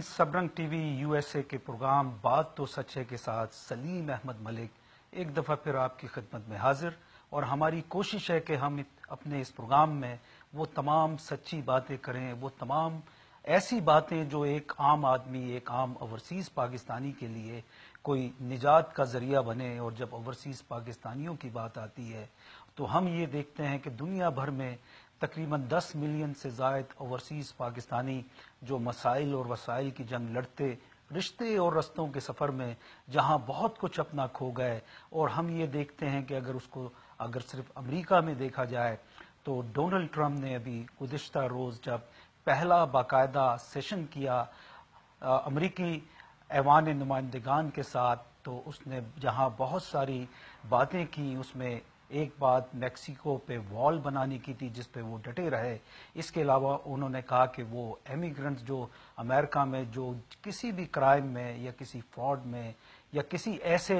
नाजरीन Sabrang TV USA के program बात तो सच है के साथ सलीम अहमद मलिक एक दफ़ा फिर आपकी खिदमत में हाजिर और हमारी कोशिश है कि हम अपने इस प्रोग्राम में वो तमाम सच्ची बातें करें वो तमाम ऐसी बातें जो एक आम आदमी एक आम ओवरसीज़ पाकिस्तानी के लिए कोई निजात का ज़रिया बने और जब ओवरसीज़ पाकिस्तानियों की बात आती है तो हम ये देखते हैं कि दुनिया भर में तकरीबन 10 मिलियन से जायद ओवरसीज़ पाकिस्तानी जो मसाइल और वसाइल की जंग लड़ते रिश्ते और रस्तों के सफ़र में जहाँ बहुत कुछ अपना खो गए और हम ये देखते हैं कि अगर उसको अगर सिर्फ अमेरिका में देखा जाए तो डोनाल्ड ट्रंप ने अभी गुज्त रोज़ जब पहला बाकायदा सेशन किया अमरीकी ऐवान नुमाइंदगान के साथ तो उसने जहाँ बहुत सारी बातें की उसमें एक बात मैक्सिको पे वॉल बनाने की थी जिस पे वो डटे रहे इसके अलावा उन्होंने कहा कि वो एमिग्रेंट्स जो अमेरिका में जो किसी भी क्राइम में या किसी फ्रॉड में या किसी ऐसे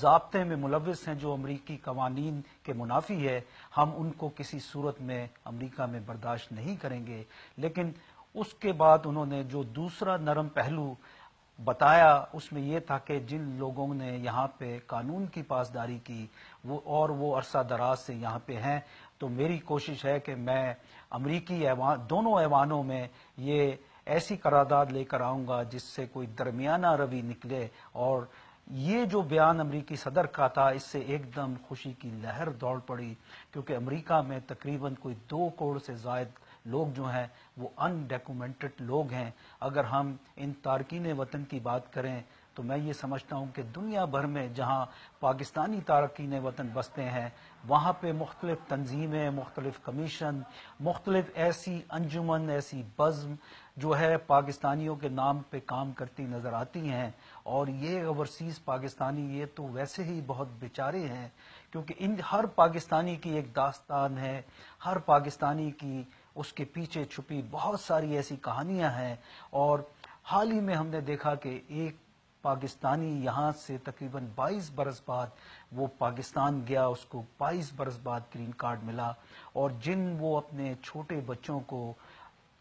जबते में मुलविस हैं जो अमरीकी कवानीन के मुनाफी है हम उनको किसी सूरत में अमरीका में बर्दाश्त नहीं करेंगे लेकिन उसके बाद उन्होंने जो दूसरा नरम पहलू बताया उसमें यह था कि जिन लोगों ने यहाँ पे कानून की पासदारी की वो और वो अरसा दराज से यहाँ पे हैं तो मेरी कोशिश है कि मैं अमरीकी एवान, दोनों ऐवानों में ये ऐसी करारदाद लेकर आऊँगा जिससे कोई दरमियाना रवि निकले और ये जो बयान अमरीकी सदर का था इससे एकदम खुशी की लहर दौड़ पड़ी क्योंकि अमरीका में तकरीबन कोई दो करोड़ से जायद लोग जो हैं वो अनडॉक्यूमेंटेड लोग हैं अगर हम इन तारकिन वतन की बात करें तो मैं ये समझता हूँ कि दुनिया भर में जहाँ पाकिस्तानी तारकिन वतन बसते हैं वहाँ पर मुख्तलिफ तनजीमें मुख्तलिफ कमीशन मुख्तलिफ ऐसी अंजुमन ऐसी बज़म जो है पाकिस्तानियों के नाम पर काम करती नज़र आती हैं और ये ओवरसीज़ पाकिस्तानी ये तो वैसे ही बहुत बेचारे हैं क्योंकि इन हर पाकिस्तानी की एक दास्तान है हर पाकिस्तानी की उसके पीछे छुपी बहुत सारी ऐसी कहानियां हैं और हाल ही में हमने देखा कि एक पाकिस्तानी यहाँ से तकरीबन 22 बरस बाद वो पाकिस्तान गया उसको 22 बरस बाद ग्रीन कार्ड मिला और जिन वो अपने छोटे बच्चों को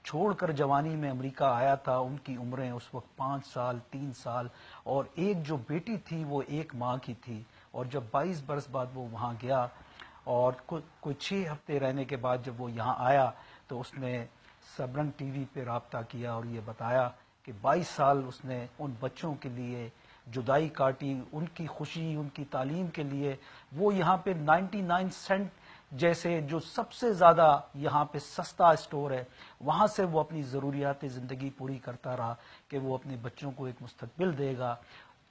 छोड़कर जवानी में अमेरिका आया था उनकी उम्रें उस वक्त पाँच साल तीन साल और एक जो बेटी थी वो एक माँ की थी और जब 22 बरस बाद वो वहाँ गया और कुछ छः हफ्ते रहने के बाद जब वो यहाँ आया तो उसने सबरन टीवी पे रबता किया और ये बताया कि 22 साल उसने उन बच्चों के लिए जुदाई काटी उनकी खुशी उनकी तालीम के लिए वो यहाँ पे 99 सेंट जैसे जो सबसे ज़्यादा यहाँ पे सस्ता स्टोर है वहाँ से वो अपनी ज़रूरियात ज़िंदगी पूरी करता रहा कि वो अपने बच्चों को एक मुस्तबिल देगा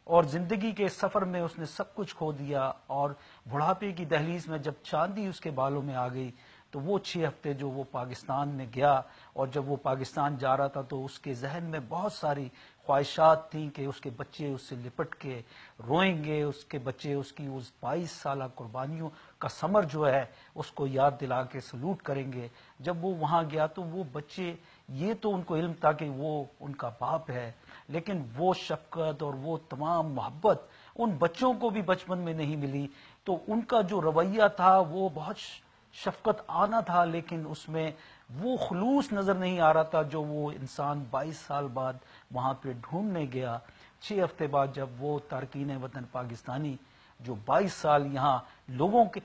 और ज़िंदगी के सफ़र में उसने सब कुछ खो दिया और बुढ़ापे की दहलीज में जब चांदी उसके बालों में आ गई तो वो छः हफ्ते जो वो पाकिस्तान में गया और जब वो पाकिस्तान जा रहा था तो उसके जहन में बहुत सारी ख्वाहिशात थी कि उसके बच्चे उससे लिपट के रोएंगे उसके बच्चे उसकी उस बाईस साल कुर्बानियों का समर जो है उसको याद दिला के सलूट करेंगे जब वो वहाँ गया तो वो बच्चे ये तो उनको इल्म था कि वो उनका बाप है लेकिन वो शफकत और वो तमाम मोहब्बत उन बच्चों को भी बचपन में नहीं मिली तो उनका जो रवैया था वो बहुत शफकत आना था लेकिन उसमें वो खलूस नज़र नहीं आ रहा था जो वो इंसान बाईस साल बाद वहाँ पे ढूंढने गया छः हफ्ते बाद जब वो तारकिन वतन पाकिस्तानी जो 22 साल यहाँ लोगों के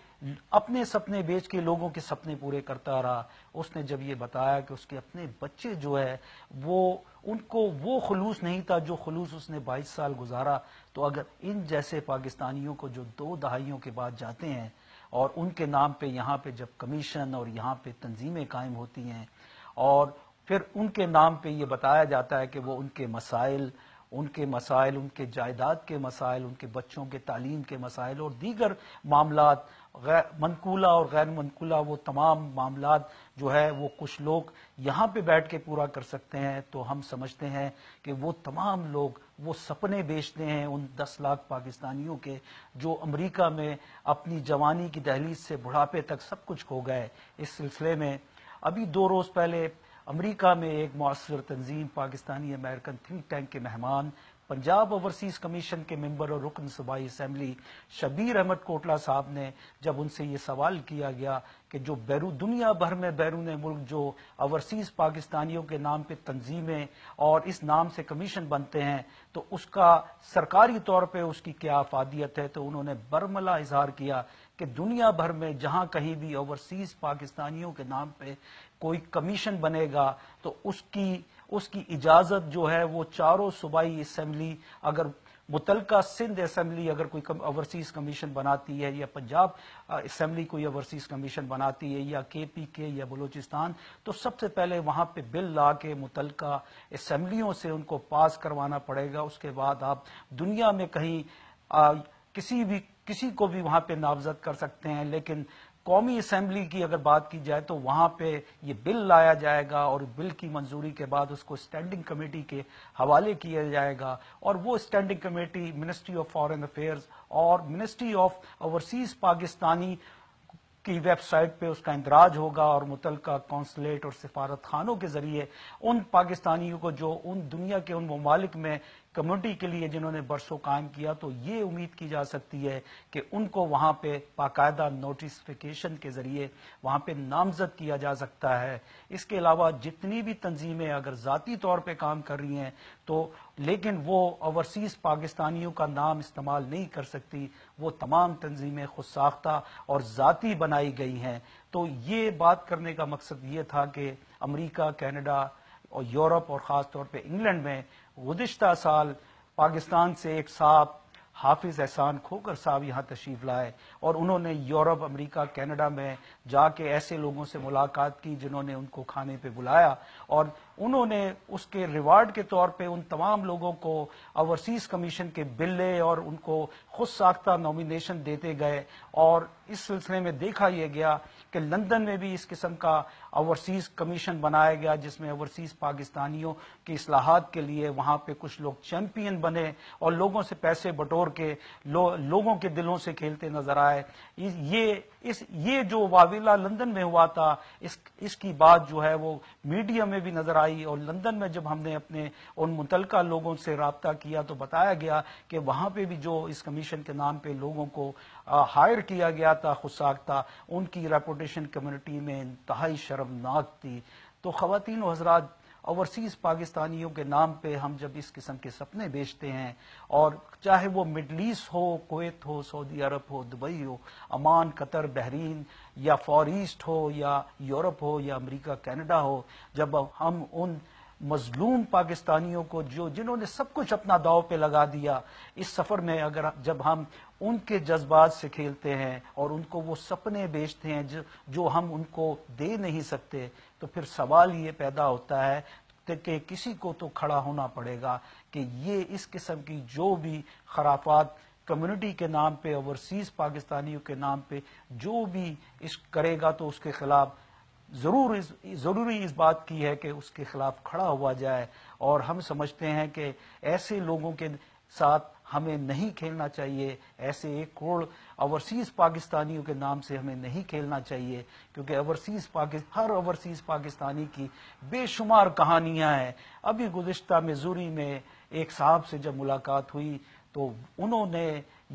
अपने सपने बेच के लोगों के सपने पूरे करता रहा उसने जब ये बताया कि उसके अपने बच्चे जो है वो उनको वो खलूस नहीं था जो खलूस उसने 22 साल गुजारा तो अगर इन जैसे पाकिस्तानियों को जो दो दहाइयों के बाद जाते हैं और उनके नाम पे यहाँ पे जब कमीशन और यहाँ पे तंजीमें कायम होती हैं और फिर उनके नाम पे ये बताया जाता है कि वो उनके मसाइल उनके मसाइल उनके जायदाद के मसाइल उनके बच्चों के तालीम के मसाइल और दीगर मामला मनकूला और गैर मनकूला वो तमाम मामला जो है वो कुछ लोग यहाँ पे बैठ के पूरा कर सकते हैं तो हम समझते हैं कि वो तमाम लोग वो सपने बेचते हैं उन दस लाख पाकिस्तानियों के जो अमेरिका में अपनी जवानी की दहलीज से बुढ़ापे तक सब कुछ खो गए इस सिलसिले में अभी दो रोज़ पहले अमेरिका में एक मौसर तंजीम पाकिस्तानी अमेरिकन थिंक टैंक के मेहमान पंजाब ओवरसीज कमीशन के मेंबर और रुकन सूबाई असम्बली शबीर अहमद कोटला साहब ने जब उनसे ये सवाल किया गया कि जो बैरू दुनिया भर में बैरून मुल्क जो ओवरसीज पाकिस्तानियों के नाम पर तंजीमें और इस नाम से कमीशन बनते हैं तो उसका सरकारी तौर पर उसकी क्या अफादियत है तो उन्होंने बरमला इजहार किया कि दुनिया भर में जहां कहीं भी ओवरसीज पाकिस्तानियों के नाम पर कोई कमीशन बनेगा तो उसकी उसकी इजाज़त जो है वो चारों सूबाई असम्बली अगर मुतलका सिंध असम्बली अगर कोई ओवरसीज़ कमीशन बनाती है या पंजाब असम्बली कोई ओवरसीज़ कमीशन बनाती है या के पी के या बलूचिस्तान तो सबसे पहले वहां पर बिल ला के मुतलका असम्बलियों से उनको पास करवाना पड़ेगा उसके बाद आप दुनिया में कहीं आ, किसी भी किसी को भी वहां पे नामजद कर सकते हैं लेकिन कौमी असम्बली की अगर बात की जाए तो वहां पे ये बिल लाया जाएगा और बिल की मंजूरी के बाद उसको स्टैंडिंग कमेटी के हवाले किया जाएगा और वो standing committee ministry of foreign affairs और मिनिस्ट्री ऑफ ओवरसीज पाकिस्तानी की वेबसाइट पे उसका इंदराज होगा और मुतल कौंसलेट और सिफारत खानों के जरिए उन पाकिस्तानियों को जो उन दुनिया के उन ममालिक में कम्युनिटी के लिए जिन्होंने बरसों काम किया तो ये उम्मीद की जा सकती है कि उनको वहाँ पे बाकायदा नोटिसफिकेशन के जरिए वहाँ पे नामजद किया जा सकता है इसके अलावा जितनी भी तंजीमें अगर ज़ाती तौर पे काम कर रही हैं तो लेकिन वो ओवरसीज़ पाकिस्तानियों का नाम इस्तेमाल नहीं कर सकती वो तमाम तंजीमें खुद साख्ता और ज़ाती बनाई गई हैं तो ये बात करने का मकसद ये था कि अमरीका कैनेडा और यूरोप और ख़ास तौर पर इंग्लैंड में गुजशत साल पाकिस्तान से एक साहब हाफिज एहसान खोकर साहब यहाँ तशरीफ लाए और उन्होंने यूरोप अमेरिका कनाडा में जाके ऐसे लोगों से मुलाकात की जिन्होंने उनको खाने पे बुलाया और उन्होंने उसके रिवार्ड के तौर पे उन तमाम लोगों को ओवरसीज कमीशन के बिल्ले और उनको खुद साख्ता नॉमिनेशन देते गए और इस सिलसिले में देखा यह गया कि लंदन में भी इस किस्म का ओवरसीज़ कमीशन बनाया गया जिसमें ओवरसीज़ पाकिस्तानियों की असलाहत के लिए वहां पे कुछ लोग चैम्पियन बने और लोगों से पैसे बटोर के लो, लोगों के दिलों से खेलते नजर आए ये इस ये जो वाविला लंदन में हुआ था इस इसकी बात जो है वो मीडिया में भी नजर आई और लंदन में जब हमने अपने उन मुतलका लोगों से रबता किया तो बताया गया कि वहां पे भी जो इस कमीशन के नाम पे लोगों को हायर किया गया था खुशाक था उनकी रेपुटेशन कम्युनिटी में इंतहाई शर्म शर्मनाक थी तो ख़वान हजरात ओवरसीज़ पाकिस्तानियों के नाम पे हम जब इस किस्म के सपने बेचते हैं और चाहे वो मिडल ईस्ट हो कोत हो सऊदी अरब हो दुबई हो अमान कतर बहरीन या फॉर ईस्ट हो या यूरोप हो या अमेरिका कनाडा हो जब हम उन मजलूम पाकिस्तानियों को जो जिन्होंने सब कुछ अपना दाव पे लगा दिया इस सफ़र में अगर जब हम उनके जज्बात से खेलते हैं और उनको वो सपने बेचते हैं जो हम उनको दे नहीं सकते तो फिर सवाल ये पैदा होता है कि किसी को तो खड़ा होना पड़ेगा कि ये इस किस्म की जो भी खराफात कम्युनिटी के नाम पे ओवरसीज पाकिस्तानियों के नाम पे जो भी इस करेगा तो उसके खिलाफ जरूर इस जरूरी इस बात की है कि उसके खिलाफ खड़ा हुआ जाए और हम समझते हैं कि ऐसे लोगों के साथ हमें नहीं खेलना चाहिए ऐसे एक करोड़ ओवरसीज पाकिस्तानियों के नाम से हमें नहीं खेलना चाहिए क्योंकि ओवरसीज हर ओवरसीज पाकिस्तानी की बेशुमार कहानियां हैं अभी गुजशत मिजूरी में एक साहब से जब मुलाकात हुई तो उन्होंने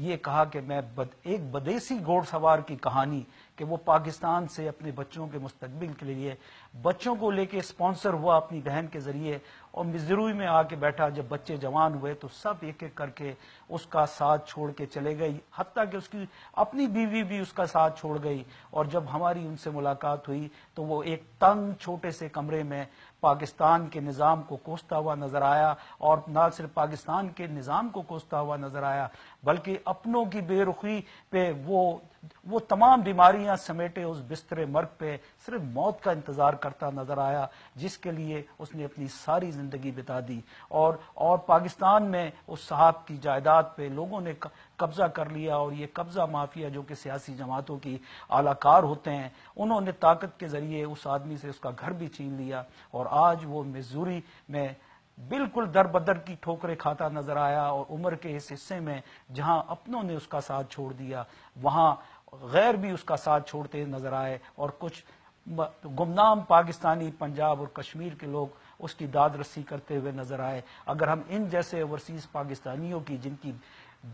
ये कहा कि मैं बद, एक बदेसी घोड़सवार की कहानी कि वो पाकिस्तान से अपने बच्चों के मुस्तबिल के लिए बच्चों को लेके स्पॉन्सर हुआ अपनी बहन के जरिए और मिजरू में आके बैठा जब बच्चे जवान हुए तो सब एक एक करके उसका साथ छोड़ के चले गए हती कि उसकी अपनी बीवी भी उसका साथ छोड़ गई और जब हमारी उनसे मुलाकात हुई तो वो एक तंग छोटे से कमरे में पाकिस्तान के निज़ाम को कोसता हुआ नजर आया और न सिर्फ पाकिस्तान के निज़ाम को कोसता हुआ नजर आया बल्कि अपनों की बेरुखी पे वो वो तमाम बीमारियां समेटे उस बिस्तरे मर्ग पे सिर्फ मौत का इंतजार करता नजर आया जिसके लिए उसने अपनी सारी ज़िंदगी बिता दी और और पाकिस्तान में उस साहब की जायदाद पे लोगों ने कब्ज़ा कर लिया और ये कब्ज़ा माफिया जो कि सियासी जमातों की आलाकार होते हैं उन्होंने ताकत के ज़रिए उस आदमी से उसका घर भी छीन लिया और आज वो मिजूरी में बिल्कुल दर बदर की ठोकरें खाता नजर आया और उम्र के इस हिस्से में जहां अपनों ने उसका साथ छोड़ दिया वहां गैर भी उसका साथ छोड़ते नजर आए और कुछ गुमनाम पाकिस्तानी पंजाब और कश्मीर के लोग उसकी दाद रस्सी करते हुए नजर आए अगर हम इन जैसे ओवरसीज पाकिस्तानियों की जिनकी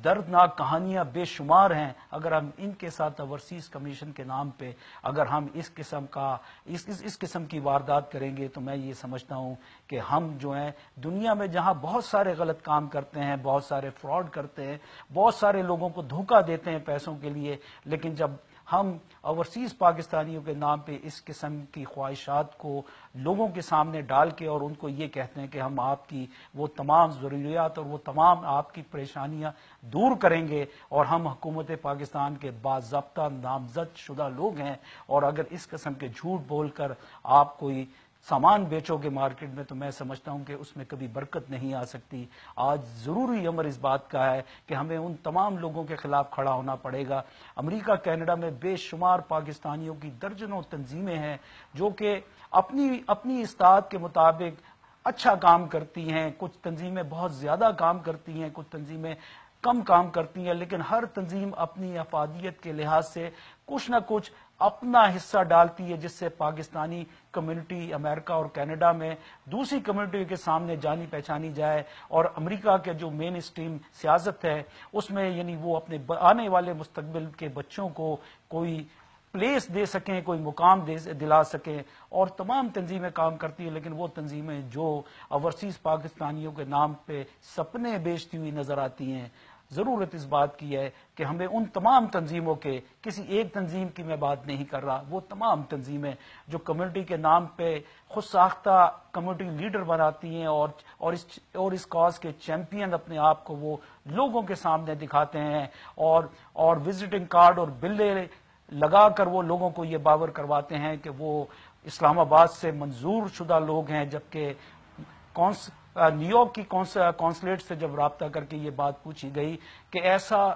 दर्दनाक कहानियां बेशुमार हैं अगर हम इनके साथ ओवरसीज कमीशन के नाम पे अगर हम इस किस्म का इस इस, इस किस्म की वारदात करेंगे तो मैं ये समझता हूँ कि हम जो है दुनिया में जहाँ बहुत सारे गलत काम करते हैं बहुत सारे फ्रॉड करते हैं बहुत सारे लोगों को धोखा देते हैं पैसों के लिए लेकिन जब हम ओवरसीज़ पाकिस्तानियों के नाम पे इस किस्म की ख्वाहिशात को लोगों के सामने डाल के और उनको ये कहते हैं कि हम आपकी वो तमाम ज़रूरियात और वो तमाम आपकी परेशानियाँ दूर करेंगे और हम हुकूमत पाकिस्तान के बाबा नामजद शुदा लोग हैं और अगर इस किस्म के झूठ बोल कर आप कोई सामान बेचोगे मार्केट में तो मैं समझता हूं कि उसमें कभी बरकत नहीं आ सकती आज ज़रूरी अमर इस बात का है कि हमें उन तमाम लोगों के खिलाफ खड़ा होना पड़ेगा अमरीका कैनेडा में बेशुमार पाकिस्तानियों की दर्जनों तंजीमें हैं जो कि अपनी अपनी इस्ताद के मुताबिक अच्छा काम करती हैं कुछ तंजीमें बहुत ज़्यादा काम करती हैं कुछ तंजीमें कम काम करती हैं लेकिन हर तंजीम अपनी अफादियत के लिहाज से कुछ ना कुछ अपना हिस्सा डालती है जिससे पाकिस्तानी कम्युनिटी अमेरिका और कनाडा में दूसरी कम्युनिटी के सामने जानी पहचानी जाए और अमेरिका के जो मेन स्ट्रीम सियासत है उसमें यानी वो अपने आने वाले मुस्तबिल के बच्चों को कोई प्लेस दे सकें कोई मुकाम दे दिला सकें और तमाम तंजीमें काम करती हैं लेकिन वो तंजीमें जो ओवरसीज़ पाकिस्तानियों के नाम पे सपने बेचती हुई नज़र आती हैं ज़रूरत इस बात की है कि हमें उन तमाम तंजीमों के किसी एक तंजीम की मैं बात नहीं कर रहा वो तमाम तंजीमें जो कम्युनिटी के नाम पे खुद साख्ता कम्युनिटी लीडर बनाती हैं और और इस और इस कॉज के चैंपियन अपने आप को वो लोगों के सामने दिखाते हैं और और विजिटिंग कार्ड और बिल्ले लगा कर वो लोगों को ये बावर करवाते हैं कि वो इस्लामाबाद से मंजूर शुदा लोग हैं जबकि कौन न्यूयॉर्क की कौंसलेट से जब रबता करके ये बात पूछी गई कि ऐसा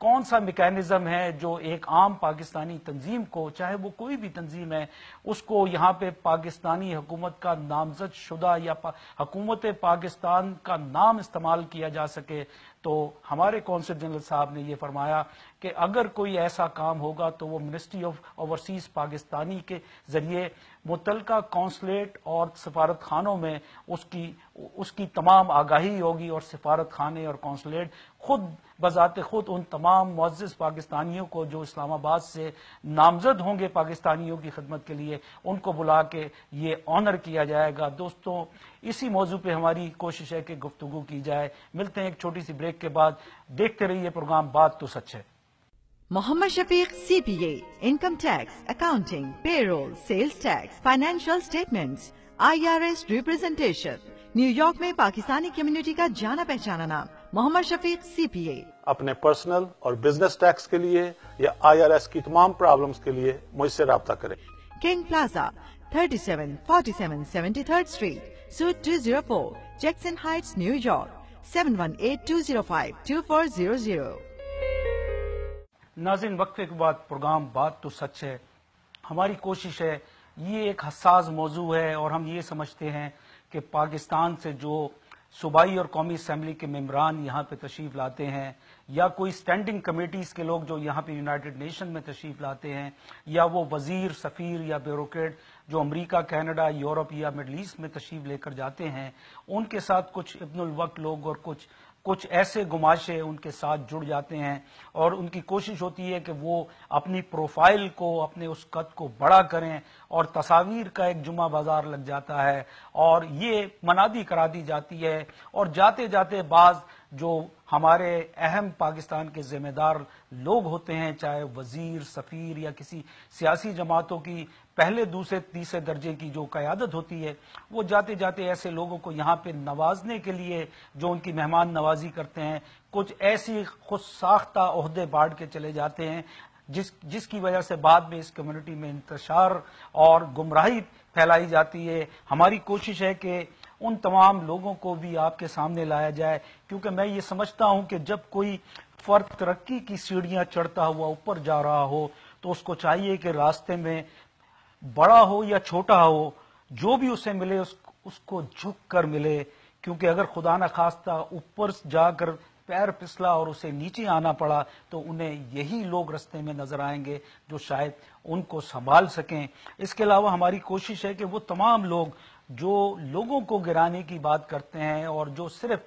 कौन सा मेकेनिज्म है जो एक आम पाकिस्तानी तंजीम को चाहे वो कोई भी तंजीम है उसको यहाँ पे पाकिस्तानी हुकूमत का नामजद शुदा या पा, हकूमत पाकिस्तान का नाम इस्तेमाल किया जा सके तो हमारे कौंसल जनरल साहब ने ये फरमाया कि अगर कोई ऐसा काम होगा तो वो मिनिस्ट्री ऑफ ओवरसीज पाकिस्तानी के जरिए मुतलका कौंसलेट और सफारत खानों में उसकी उसकी तमाम आगाही होगी और सफारत खाने और कौंसलेट खुद बजात खुद उन तमाम मुज्ज़ पाकिस्तानियों को जो इस्लामाबाद से नामजद होंगे पाकिस्तानियों की खदमत के लिए उनको बुला के ये ऑनर किया जाएगा दोस्तों इसी मौजू पर हमारी कोशिश है कि गुफ्तु की जाए मिलते हैं एक छोटी सी ब्रेक के बाद देखते रहिए प्रोग्राम बात तो सच है Mohammad Shafiq C P A income tax accounting payroll sales tax financial R S representation New York में पाकिस्तानी कम्युनिटी का जाना पहचाना नाम Mohammad Shafiq C P A अपने पर्सनल और बिजनेस टैक्स के लिए या आई आर एस की तमाम प्रॉब्लम के लिए मुझसे रबता करें king plaza thirty seven seven forty seventy third street two zero four 37, heights New York seven one eight two zero five two four zero zero नाजिन वक्फे के बाद प्रोग्राम बात तो सच है हमारी कोशिश है ये एक हसास मौजू है और हम ये समझते हैं कि पाकिस्तान से जो सूबाई और कौमी असम्बली के मम्बरान यहाँ पे तशरीफ लाते हैं या कोई स्टैंडिंग कमेटीज़ के लोग जो यहाँ पे यूनाइटेड नेशन में तशरीफ लाते हैं या वो वजीर सफ़ीर या ब्यूरोट जो अमेरिका कनाडा यूरोप या मिडल ईस्ट में तशरीफ लेकर जाते हैं उनके साथ कुछ इब्नुल वक्त लोग और कुछ कुछ ऐसे गुमाशे उनके साथ जुड़ जाते हैं और उनकी कोशिश होती है कि वो अपनी प्रोफाइल को अपने उस कद को बड़ा करें और तस्वीर का एक जुमा बाजार लग जाता है और ये मनादी करा दी जाती है और जाते जाते बाज जो हमारे अहम पाकिस्तान के जिम्मेदार लोग होते हैं चाहे वजीर सफ़ीर या किसी सियासी जमातों की पहले दूसरे तीसरे दर्जे की जो क़्यादत होती है वो जाते जाते ऐसे लोगों को यहाँ पे नवाजने के लिए जो उनकी मेहमान नवाजी करते हैं कुछ ऐसी खुद साख्ता अहदे के चले जाते हैं जिस जिसकी वजह से बाद में इस कम्युनिटी में इंतशार और गुमराही फैलाई जाती है हमारी कोशिश है कि उन तमाम लोगों को भी आपके सामने लाया जाए क्योंकि मैं ये समझता हूं कि जब कोई फर्द तरक्की की सीढ़ियां चढ़ता हुआ ऊपर जा रहा हो तो उसको चाहिए कि रास्ते में बड़ा हो या छोटा हो जो भी उसे मिले उस, उसको झुक कर मिले क्योंकि अगर खुदा न खास्ता ऊपर जाकर पैर फिसला और उसे नीचे आना पड़ा तो उन्हें यही लोग रस्ते में नजर आएंगे जो शायद उनको संभाल सकें इसके अलावा हमारी कोशिश है कि वो तमाम लोग जो लोगों को गिराने की बात करते हैं और जो सिर्फ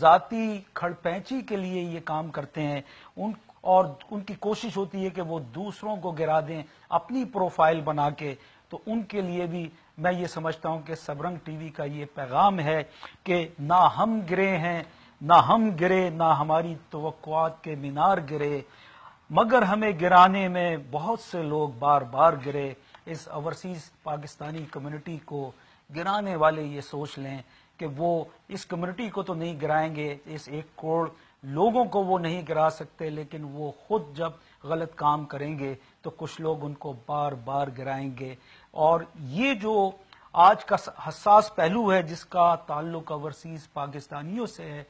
जाति खड़पैची के लिए ये काम करते हैं उन और उनकी कोशिश होती है कि वो दूसरों को गिरा दें अपनी प्रोफाइल बना के तो उनके लिए भी मैं ये समझता हूँ कि सबरंग टीवी का ये पैगाम है कि ना हम गिरे हैं ना हम गिरे ना हमारी तो के मीनार गिरे मगर हमें गिराने में बहुत से लोग बार बार गिरे इस ओवरसीज पाकिस्तानी कम्युनिटी को गिराने वाले ये सोच लें कि वो इस कम्युनिटी को तो नहीं गिराएंगे इस एक करोड़ लोगों को वो नहीं गिरा सकते लेकिन वो खुद जब गलत काम करेंगे तो कुछ लोग उनको बार बार गिराएंगे और ये जो आज का हसास पहलू है जिसका ताल्लुक ओवरसीज पाकिस्तानियों से है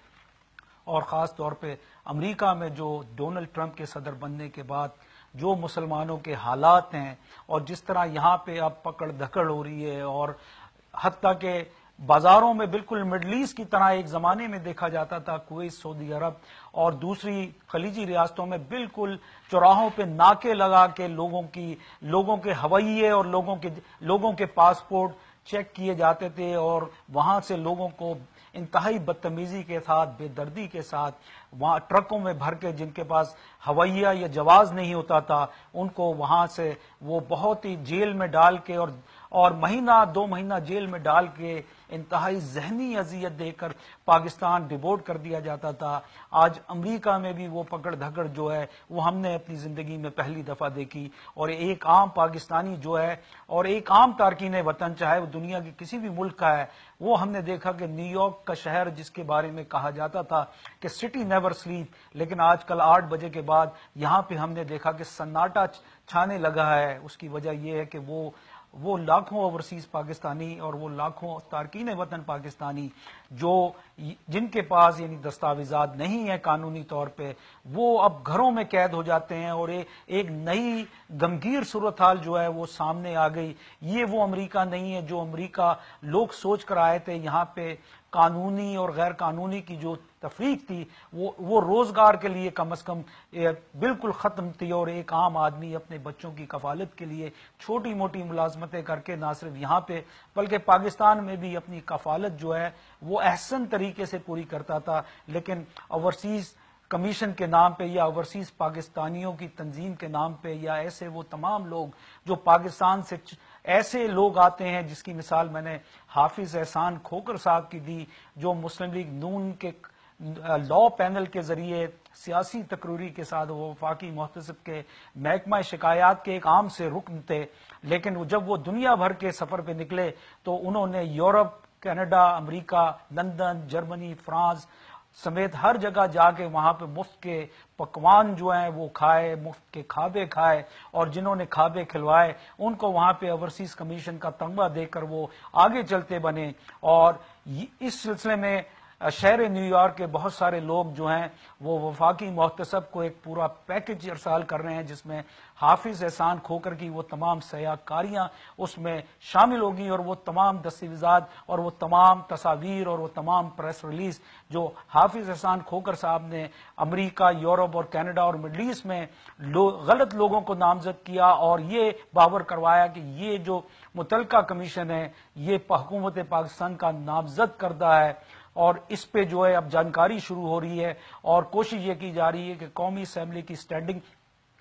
और ख़ास तौर पे अमेरिका में जो डोनाल्ड ट्रंप के सदर बनने के बाद जो मुसलमानों के हालात हैं और जिस तरह यहाँ पे अब पकड़ धकड़ हो रही है और हती के बाजारों में बिल्कुल मिडल ईस्ट की तरह एक जमाने में देखा जाता था कुवैत सऊदी अरब और दूसरी खलीजी रियासतों में बिल्कुल चौराहों पे नाके लगा के लोगों की लोगों के हवाइये और लोगों के लोगों के पासपोर्ट चेक किए जाते थे और वहां से लोगों को इंतहाई बदतमीजी के साथ बेदर्दी के साथ वहां ट्रकों में भर के जिनके पास हवाइया या जवाज नहीं होता था उनको वहां से वो बहुत ही जेल में डाल के और और महीना दो महीना जेल में डाल के इंतहाई जहनी अजियत देकर पाकिस्तान डिबोट कर दिया जाता था आज अमरीका में भी वो पकड़ धकड़ जो है वो हमने अपनी जिंदगी में पहली दफा देखी और एक आम पाकिस्तानी जो है और एक आम तारकिन वतन चाहे वो दुनिया के किसी भी मुल्क का है वो हमने देखा कि न्यूयॉर्क का शहर जिसके बारे में कहा जाता था कि सिटी नेवर स्लीप लेकिन आजकल आठ बजे के बाद यहाँ पे हमने देखा कि सन्नाटा छाने लगा है उसकी वजह यह है कि वो वो लाखों ओवरसीज पाकिस्तानी और वो लाखों तारकिन खातन वतन पाकिस्तानी जो जिनके पास यानी दस्तावेजात नहीं है कानूनी तौर पर वो अब घरों में कैद हो जाते हैं और ए, एक नई गमगीर सूरत हाल जो है वो सामने आ गई ये वो अमरीका नहीं है जो अमरीका लोग सोच कर आए थे यहाँ पे कानूनी और गैर कानूनी की जो तफरीक थी वो वो रोज़गार के लिए कम अज़ कम बिल्कुल ख़त्म थी और एक आम आदमी अपने बच्चों की कफालत के लिए छोटी मोटी मुलाजमतें करके ना सिर्फ यहाँ पे बल्कि पाकिस्तान में भी अपनी कफालत जो है वो अहसन तरीके से पूरी करता था लेकिन ओवरसीज़ कमीशन के नाम पे या ओवरसीज पाकिस्तानियों की तंजीम के नाम पे या ऐसे वो तमाम लोग जो पाकिस्तान से ऐसे लोग आते हैं जिसकी मिसाल मैंने हाफिज एहसान खोकर साहब की दी जो मुस्लिम लीग नून के लॉ पैनल के जरिए सियासी तकरूरी के साथ वो वफाकी महतसब के महकमा शिकायात के एक आम से रुकन थे लेकिन जब वो दुनिया भर के सफर पे निकले तो उन्होंने Europe Canada America London Germany France समेत हर जगह जाके वहां पे मुफ्त के पकवान जो हैं वो खाए मुफ्त के खाबे खाए और जिन्होंने खाबे खिलवाए उनको वहां पे ओवरसीज कमीशन का तंगा देकर वो आगे चलते बने और इस सिलसिले में शहर न्यूयॉर्क के बहुत सारे लोग जो हैं वो वफाकी महतसब को एक पूरा पैकेज अरसाल कर रहे हैं जिसमें हाफिज एहसान खोकर की वो तमाम सयाकारियाँ उसमें शामिल होगी और वो तमाम दस्तावेजात और वो तमाम तस्वीर और वो तमाम प्रेस रिलीज जो हाफिज एहसान खोकर साहब ने अमरीका यूरोप और कैनेडा और मिडल ईस्ट में लो, गलत लोगों को नामजद किया और ये बावर करवाया कि ये जो मुतलका कमीशन है ये हुकूमत पाकिस्तान का नामजद करदा है और इस पे जो है अब जानकारी शुरू हो रही है और कोशिश ये की जा रही है कि कौमी असम्बली की स्टैंडिंग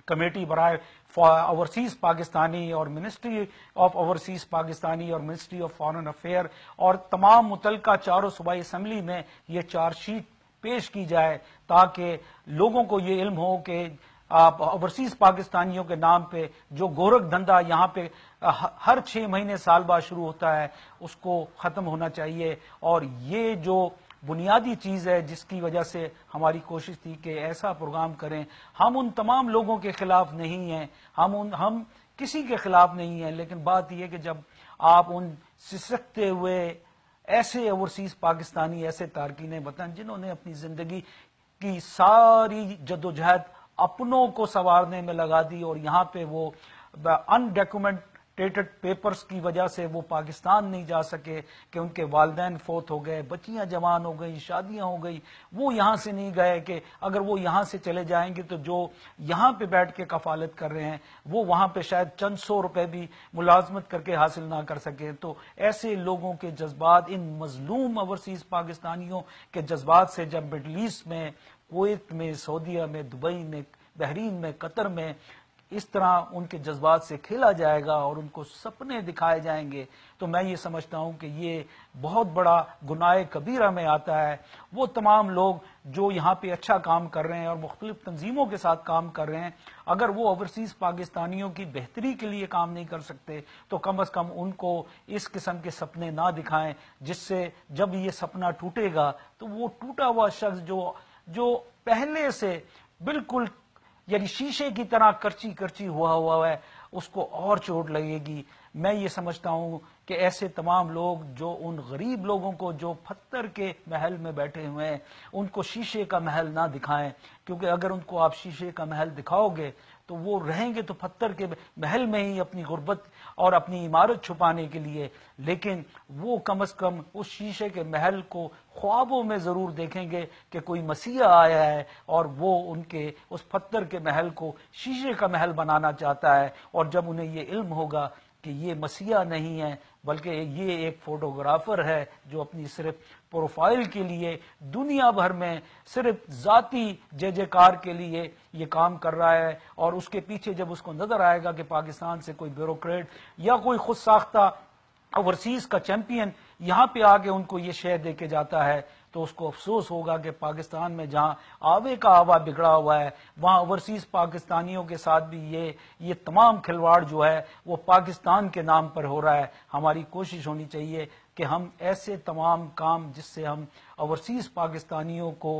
कमेटी बनाए ओवरसीज पाकिस्तानी और मिनिस्ट्री ऑफ ओवरसीज पाकिस्तानी और मिनिस्ट्री ऑफ फॉरन अफेयर और तमाम मुतल चारों सूबाई असम्बली में ये चार्जशीट पेश की जाए ताकि लोगों को ये इल्म हो कि आप ओवरसीज पाकिस्तानियों के नाम पे जो गोरख धंधा यहाँ पे हर छः महीने साल बाद शुरू होता है उसको ख़त्म होना चाहिए और ये जो बुनियादी चीज़ है जिसकी वजह से हमारी कोशिश थी कि ऐसा प्रोग्राम करें हम उन तमाम लोगों के खिलाफ नहीं हैं हम उन हम किसी के खिलाफ नहीं हैं लेकिन बात यह कि जब आप उन सिसकते हुए ऐसे ओवरसीज पाकिस्तानी ऐसे तारकिन बताएं जिन्होंने अपनी जिंदगी की सारी जदोजहद अपनों को संवारने में लगा दी और यहाँ पे वो अनडॉक्यूमेंट ट्रेटेड पेपर्स की वजह से वो पाकिस्तान नहीं जा सके कि उनके वालदेन फोत हो गए बच्चियां जवान हो गई शादियां हो गई वो यहां से नहीं गए कि अगर वो यहां से चले जाएंगे तो जो यहां पे बैठ के कफालत कर रहे हैं वो वहां पे शायद चंद सौ रुपए भी मुलाजमत करके हासिल ना कर सके तो ऐसे लोगों के जज्बात इन मजलूम ओवरसीज पाकिस्तानियों के जज्बात से जब मिडल ईस्ट में कोत में सऊदीया में दुबई में बहरीन में कतर में इस तरह उनके जज्बात से खेला जाएगा और उनको सपने दिखाए जाएंगे तो मैं ये समझता हूँ कि ये बहुत बड़ा गुनाह कबीरा में आता है वो तमाम लोग जो यहाँ पे अच्छा काम कर रहे हैं और मुख्तलिफ तंजीमों के साथ काम कर रहे हैं अगर वो ओवरसीज पाकिस्तानियों की बेहतरी के लिए काम नहीं कर सकते तो कम अज कम उनको इस किस्म के सपने ना दिखाएं जिससे जब ये सपना टूटेगा तो वो टूटा हुआ शख्स जो जो पहले से बिल्कुल यानी शीशे की तरह करची करची हुआ हुआ है उसको और चोट लगेगी मैं ये समझता हूं कि ऐसे तमाम लोग जो उन गरीब लोगों को जो पत्थर के महल में बैठे हुए हैं उनको शीशे का महल ना दिखाएं क्योंकि अगर उनको आप शीशे का महल दिखाओगे तो वो रहेंगे तो पत्थर के महल में ही अपनी गुर्बत और अपनी इमारत छुपाने के लिए लेकिन वो कम अज कम उस शीशे के महल को ख्वाबों में ज़रूर देखेंगे कि कोई मसीहा आया है और वो उनके उस पत्थर के महल को शीशे का महल बनाना चाहता है और जब उन्हें ये इल्म होगा कि ये मसीहा नहीं है बल्कि ये एक फोटोग्राफर है जो अपनी सिर्फ प्रोफाइल के लिए दुनिया भर में सिर्फ जाति जय जयकार के लिए ये काम कर रहा है और उसके पीछे जब उसको नजर आएगा कि पाकिस्तान से कोई ब्यूरोक्रेट या कोई खुद साख्ता ओवरसीज का चैंपियन यहाँ पे आके उनको ये शेयर दे के जाता है तो उसको अफसोस होगा कि पाकिस्तान में जहाँ आवे का आवा बिगड़ा हुआ है वहां ओवरसीज पाकिस्तानियों के साथ भी ये ये तमाम खिलवाड़ जो है वो पाकिस्तान के नाम पर हो रहा है हमारी कोशिश होनी चाहिए कि हम ऐसे तमाम काम जिससे हम ओवरसीज़ पाकिस्तानियों को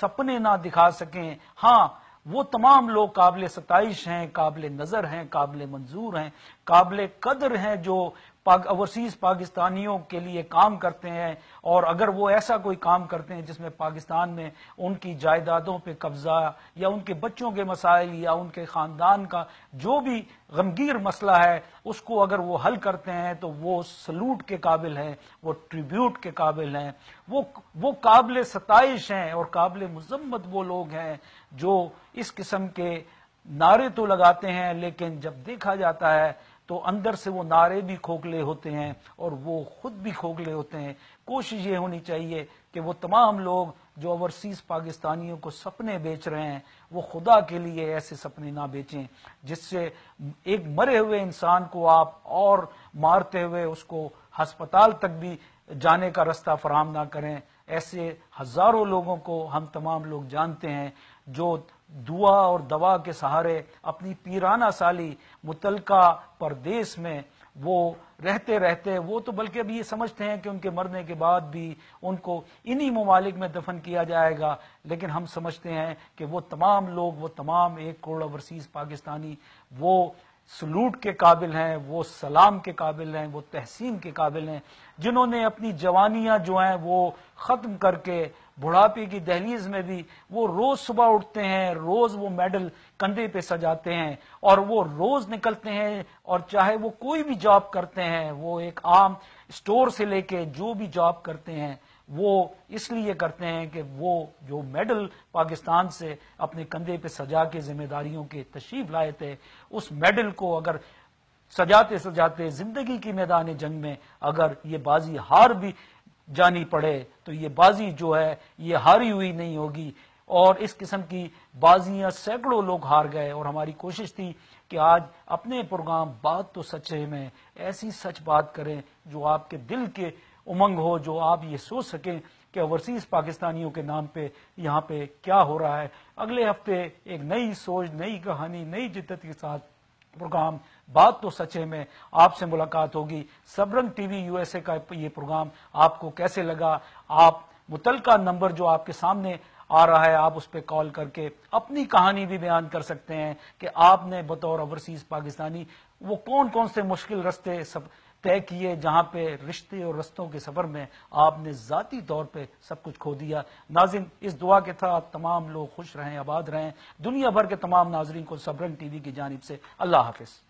सपने ना दिखा सकें हाँ वो तमाम लोग काबिल सतश हैं काबिल नज़र हैं काबिल मंजूर हैं काबिल कदर हैं जो ओवरसीज पाकिस्तानियों के लिए काम करते हैं और अगर वो ऐसा कोई काम करते हैं जिसमें पाकिस्तान में उनकी जायदादों पर कब्जा या उनके बच्चों के मसाइल या उनके खानदान का जो भी गमगीर मसला है उसको अगर वो हल करते हैं तो वो सलूट के काबिल हैं वो ट्रिब्यूट के काबिल हैं वो वो काबिल सतश हैं और काबिल मजम्मत वो लोग हैं जो इस किस्म के नारे तो लगाते हैं लेकिन जब देखा जाता है तो अंदर से वो नारे भी खोखले होते हैं और वो खुद भी खोखले होते हैं कोशिश ये होनी चाहिए कि वो तमाम लोग जो ओवरसीज पाकिस्तानियों को सपने बेच रहे हैं वो खुदा के लिए ऐसे सपने ना बेचें जिससे एक मरे हुए इंसान को आप और मारते हुए उसको हस्पताल तक भी जाने का रास्ता फराम ना करें ऐसे हजारों लोगों को हम तमाम लोग जानते हैं जो दुआ और दवा के सहारे अपनी पीराना साली मुतलका परदेश में वो रहते रहते वो तो बल्कि अभी ये समझते हैं कि उनके मरने के बाद भी उनको इन्हीं ममालिक में दफन किया जाएगा लेकिन हम समझते हैं कि वो तमाम लोग वो तमाम एक करोड़ ओवरसीज पाकिस्तानी वो सलूट के काबिल हैं वो सलाम के काबिल हैं वो तहसीन के काबिल हैं जिन्होंने अपनी जवानियां जो हैं वो ख़त्म करके बुढ़ापे की दहलीज में भी वो रोज सुबह उठते हैं रोज वो मेडल कंधे पे सजाते हैं और वो रोज निकलते हैं और चाहे वो कोई भी जॉब करते हैं वो एक आम स्टोर से लेके जो भी जॉब करते हैं वो इसलिए करते हैं कि वो जो मेडल पाकिस्तान से अपने कंधे पे सजा के जिम्मेदारियों के तशरीफ लाए थे उस मेडल को अगर सजाते सजाते जिंदगी की मैदान जंग में अगर ये बाजी हार भी जानी पड़े तो ये बाजी जो है ये हारी हुई नहीं होगी और इस किस्म की बाजियां सैकड़ों लोग हार गए और हमारी कोशिश थी कि आज अपने प्रोग्राम बात तो सच्चे में ऐसी सच बात करें जो आपके दिल के उमंग हो जो आप ये सोच सकें कि ओवरसीज पाकिस्तानियों के नाम पे यहाँ पे क्या हो रहा है अगले हफ्ते एक नई सोच नई कहानी नई जिद्दत के साथ प्रोग्राम बात तो सच है में आपसे मुलाकात होगी सबरंग टीवी यूएसए का ये प्रोग्राम आपको कैसे लगा आप मुतल नंबर जो आपके सामने आ रहा है आप उस पर कॉल करके अपनी कहानी भी बयान कर सकते हैं कि आपने बतौर ओवरसीज पाकिस्तानी वो कौन कौन से मुश्किल रस्ते सब तय किए जहां पे रिश्ते और रस्तों के सफर में आपने जाती तौर पे सब कुछ खो दिया नाजिन इस दुआ के था तमाम लोग खुश रहें आबाद रहें दुनिया भर के तमाम नाजरन को सबरन टीवी की जानब से अल्लाह हाफिज़